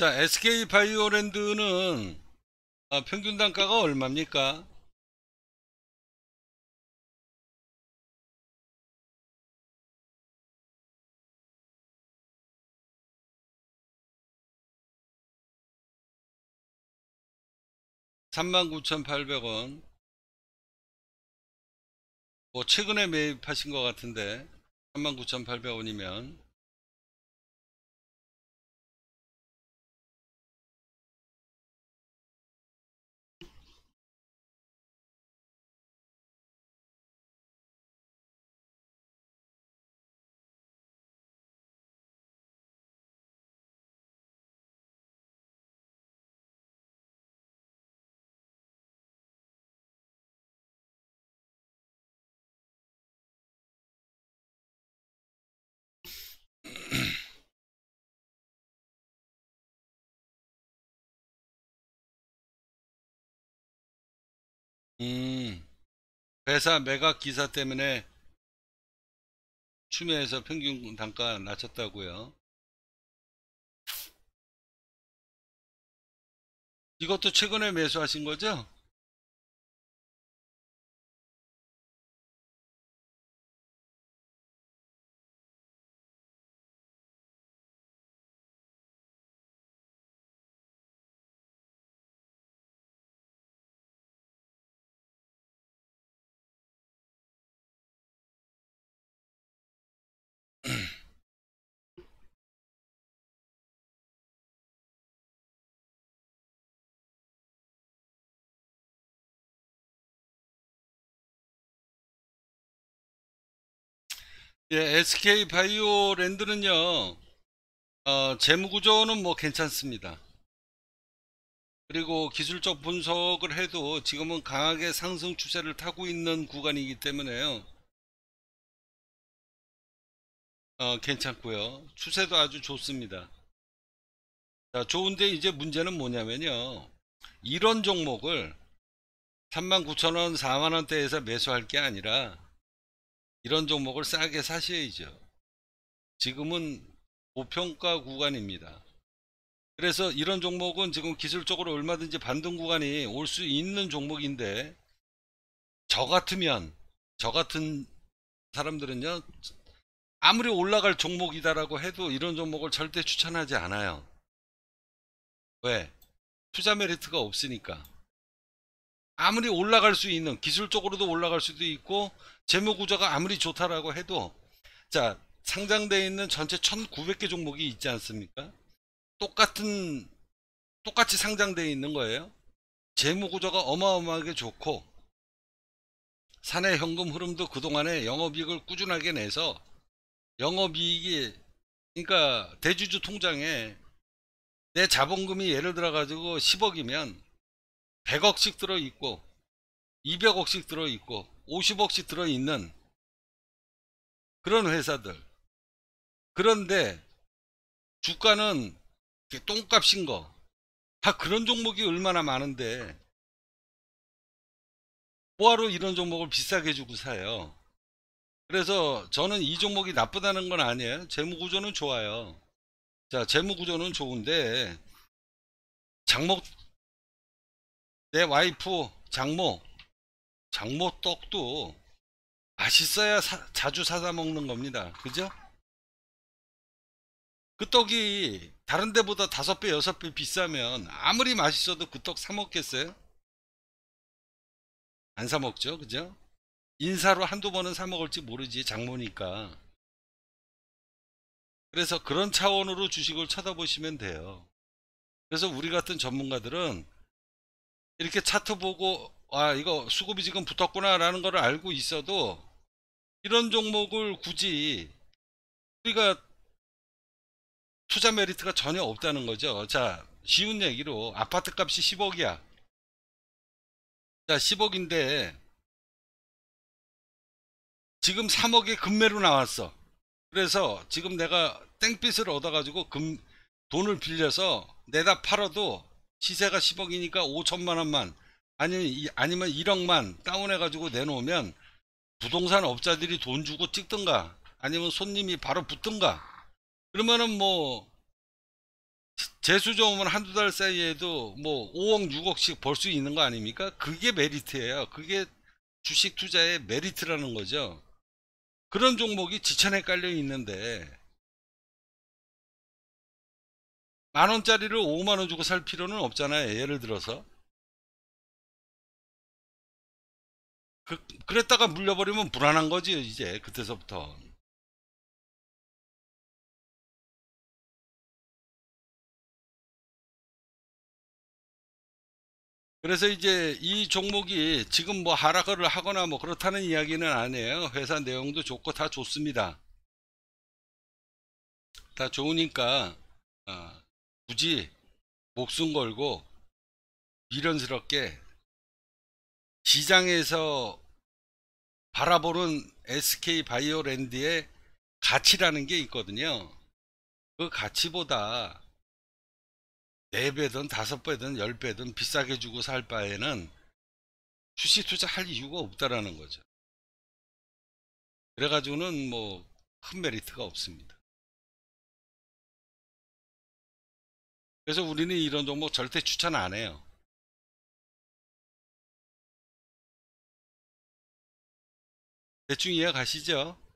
자, SK 바이오랜드는 아, 평균 단가가 얼마입니까? 3 9 8 0 0 원뭐 최근에 매입하신 것 같은데 3 9 8 0 0 원이면 음. 회사 매각 기사 때문에 추매에서 평균 단가 낮췄다고요. 이것도 최근에 매수하신 거죠? 예, SK 바이오 랜드는요, 어, 재무구조는 뭐 괜찮습니다. 그리고 기술적 분석을 해도 지금은 강하게 상승 추세를 타고 있는 구간이기 때문에요. 어, 괜찮고요. 추세도 아주 좋습니다. 자, 좋은데 이제 문제는 뭐냐면요. 이런 종목을 39,000원, 4만원대에서 매수할 게 아니라 이런 종목을 싸게 사셔야죠. 지금은 고평가 구간입니다. 그래서 이런 종목은 지금 기술적으로 얼마든지 반등 구간이 올 수 있는 종목인데 저 같으면 저 같은 사람들은요 아무리 올라갈 종목이다라고 해도 이런 종목을 절대 추천하지 않아요. 왜? 투자 메리트가 없으니까. 아무리 올라갈 수 있는 기술적으로도 올라갈 수도 있고 재무 구조가 아무리 좋다라고 해도 자 상장되어 있는 전체 1900개 종목이 있지 않습니까 똑같은 똑같이 상장되어 있는 거예요 재무 구조가 어마어마하게 좋고 사내 현금 흐름도 그동안에 영업이익을 꾸준하게 내서 영업이익이 그러니까 대주주 통장에 내 자본금이 예를 들어 가지고 10억이면 100억씩 들어있고 200억씩 들어있고 50억씩 들어있는 그런 회사들 그런데 주가는 똥값인 거다 그런 종목이 얼마나 많은데 뭐하러 이런 종목을 비싸게 주고 사요 그래서 저는 이 종목이 나쁘다는 건 아니에요 재무구조는 좋아요 자 재무구조는 좋은데 장목 내 와이프 장모 장모 떡도 맛있어야 사, 자주 사다 먹는 겁니다 그죠 그 떡이 다른 데보다 다섯 배 여섯 배 비싸면 아무리 맛있어도 그 떡 사 먹겠어요 안 사 먹죠 그죠 인사로 한두 번은 사 먹을지 모르지 장모니까 그래서 그런 차원으로 주식을 쳐다보시면 돼요 그래서 우리 같은 전문가들은 이렇게 차트 보고 아 이거 수급이 지금 붙었구나 라는 걸 알고 있어도 이런 종목을 굳이 우리가 투자 메리트가 전혀 없다는 거죠 자 쉬운 얘기로 아파트 값이 10억이야 자 10억인데 지금 3억의 금매로 나왔어 그래서 지금 내가 땡빛을 얻어 가지고 금 돈을 빌려서 내다 팔아도 시세가 10억이니까 5천만 원만 아니 아니면 1억만 다운해 가지고 내놓으면 부동산 업자들이 돈 주고 찍든가 아니면 손님이 바로 붙든가 그러면은 뭐 재수 좋으면 한두 달 사이에도 뭐 5억 6억씩 벌 수 있는 거 아닙니까 그게 메리트예요 그게 주식 투자의 메리트라는 거죠 그런 종목이 지천에 깔려 있는데 만원짜리를 5만원 주고 살 필요는 없잖아요 예를 들어서 그, 그랬다가 물려버리면 불안한 거지 이제 그때서부터 그래서 이제 이 종목이 지금 뭐 하락을 하거나 뭐 그렇다는 이야기는 아니에요 회사 내용도 좋고 다 좋습니다 다 좋으니까 어. 굳이 목숨 걸고 미련스럽게 시장에서 바라보는 SK 바이오랜드의 가치라는 게 있거든요. 그 가치보다 4배든 5배든 10배든 비싸게 주고 살 바에는 주식 투자할 이유가 없다라는 거죠. 그래가지고는 뭐 큰 메리트가 없습니다. 그래서 우리는 이런 종목 절대 추천 안 해요. 대충 이해가시죠? 가